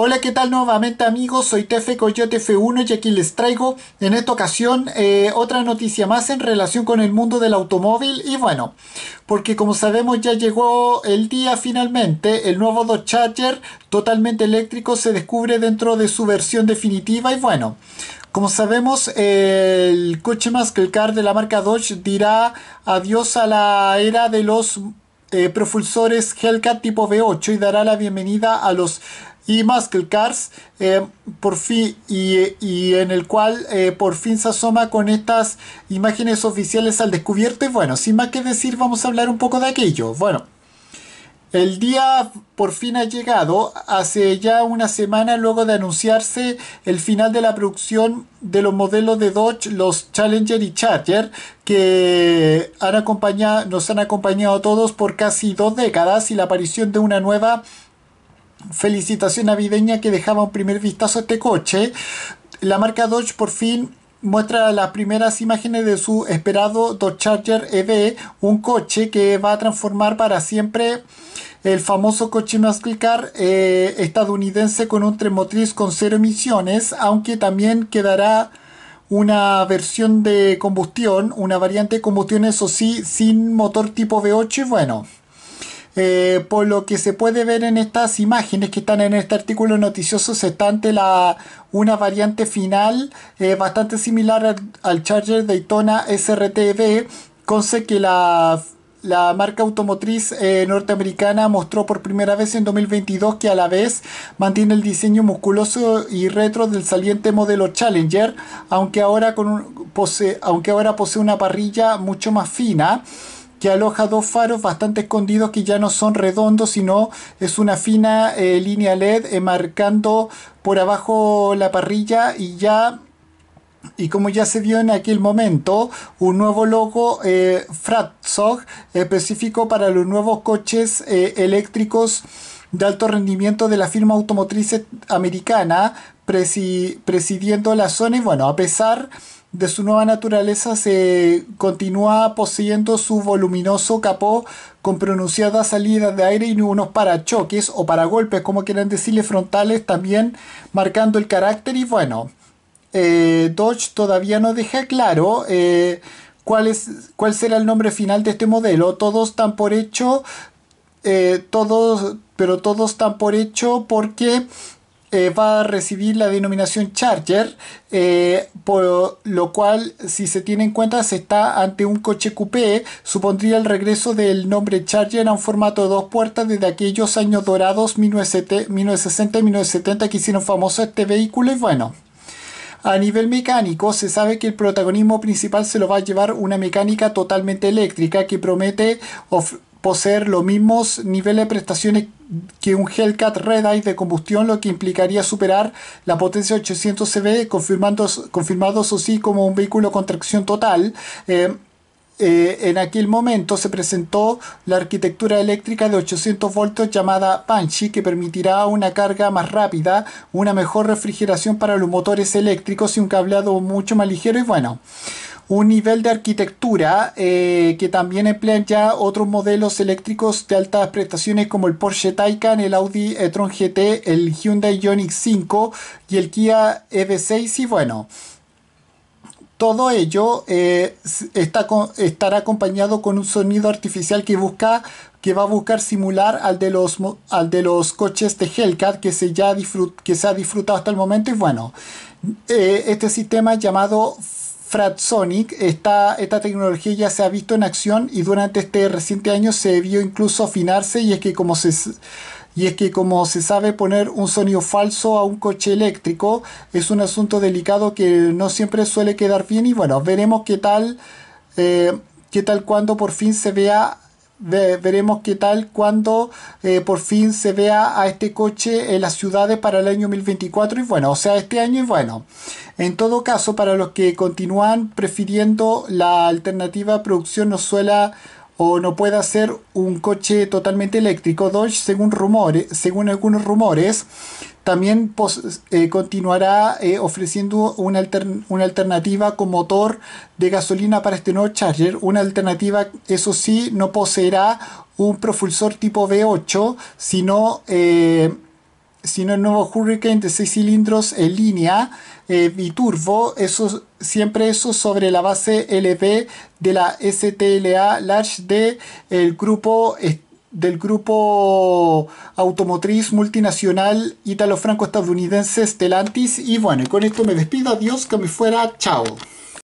Hola, ¿qué tal nuevamente amigos? Soy Tefe Coyote F1 y aquí les traigo en esta ocasión eh, otra noticia más en relación con el mundo del automóvil y bueno, porque como sabemos ya llegó el día finalmente, el nuevo Dodge Charger totalmente eléctrico se descubre dentro de su versión definitiva y bueno, como sabemos, el coche más que el car de la marca Dodge dirá adiós a la era de los eh, propulsores Hellcat tipo V8 y dará la bienvenida a los y Muscle Cars, eh, por fin, y, en el cual eh, por fin se asoma con estas imágenes oficiales al descubierto. Y bueno, sin más que decir, vamos a hablar un poco de aquello. Bueno, el día por fin ha llegado, hace ya una semana luego de anunciarse el final de la producción de los modelos de Dodge, los Challenger y Charger, que nos han acompañado a todos por casi dos décadas y la aparición de una nueva felicitación navideña que dejaba un primer vistazo a este coche, la marca Dodge por fin muestra las primeras imágenes de su esperado Dodge Charger EV, un coche que va a transformar para siempre el famoso coche muscle car eh, estadounidense con un tren motriz con cero emisiones, aunque también quedará una versión de combustión, una variante de combustión, eso sí, sin motor tipo V8 bueno. Eh, por lo que se puede ver en estas imágenes que están en este artículo noticioso, se está ante la, una variante final eh, bastante similar al, Charger Daytona SRTV, con que la marca automotriz eh, norteamericana mostró por primera vez en 2022 que a la vez mantiene el diseño musculoso y retro del saliente modelo Challenger, aunque ahora, con aunque ahora posee una parrilla mucho más fina que aloja dos faros bastante escondidos que ya no son redondos, sino es una fina eh, línea LED eh, marcando por abajo la parrilla y ya... Y como ya se vio en aquel momento, un nuevo logo eh, específico para los nuevos coches eh, eléctricos de alto rendimiento de la firma automotriz americana presidiendo la zona y bueno, a pesar de su nueva naturaleza se continúa poseyendo su voluminoso capó con pronunciadas salidas de aire y unos parachoques o paragolpes, como quieran decirle, frontales también marcando el carácter y bueno, eh, Dodge todavía no deja claro eh, cuál, es, cuál será el nombre final de este modelo. Todos están por hecho, eh, todos, pero todos están por hecho porque... Eh, va a recibir la denominación Charger, eh, por lo cual, si se tiene en cuenta, se está ante un coche coupé, supondría el regreso del nombre Charger a un formato de dos puertas desde aquellos años dorados 1960 y 1970 que hicieron famoso este vehículo y bueno. A nivel mecánico, se sabe que el protagonismo principal se lo va a llevar una mecánica totalmente eléctrica que promete poseer los mismos niveles de prestaciones que un Hellcat Red Eye de combustión, lo que implicaría superar la potencia 800 CV, confirmados eso sí como un vehículo con tracción total. Eh, eh, en aquel momento se presentó la arquitectura eléctrica de 800 voltios llamada Banshee que permitirá una carga más rápida, una mejor refrigeración para los motores eléctricos y un cableado mucho más ligero y bueno un nivel de arquitectura eh, que también emplean ya otros modelos eléctricos de altas prestaciones como el Porsche Taycan, el Audi e-tron GT, el Hyundai Ioniq 5 y el Kia EV6 y bueno, todo ello eh, está estará acompañado con un sonido artificial que busca que va a buscar simular al de los al de los coches de Hellcat que se ya que se ha disfrutado hasta el momento y bueno eh, este sistema llamado Fratsonic, esta, esta tecnología ya se ha visto en acción y durante este reciente año se vio incluso afinarse y es que como se... Y es que como se sabe poner un sonido falso a un coche eléctrico es un asunto delicado que no siempre suele quedar bien y bueno, veremos qué tal, eh, qué tal cuando por fin se vea veremos qué tal cuando eh, por fin se vea a este coche en las ciudades para el año 2024 y bueno, o sea, este año y bueno. En todo caso, para los que continúan prefiriendo la alternativa producción no suela o no pueda ser un coche totalmente eléctrico, Dodge, según rumores, según algunos rumores, también pues, eh, continuará eh, ofreciendo una, alternativa con motor de gasolina para este nuevo Charger, una alternativa, eso sí, no poseerá un propulsor tipo V8, sino, eh, sino el nuevo Hurricane de 6 cilindros en línea biturbo, eso, siempre eso sobre la base LP de la STLA Large del grupo este, del grupo automotriz multinacional italo-franco-estadounidense Stellantis. Y bueno, con esto me despido, adiós, que me fuera, chao.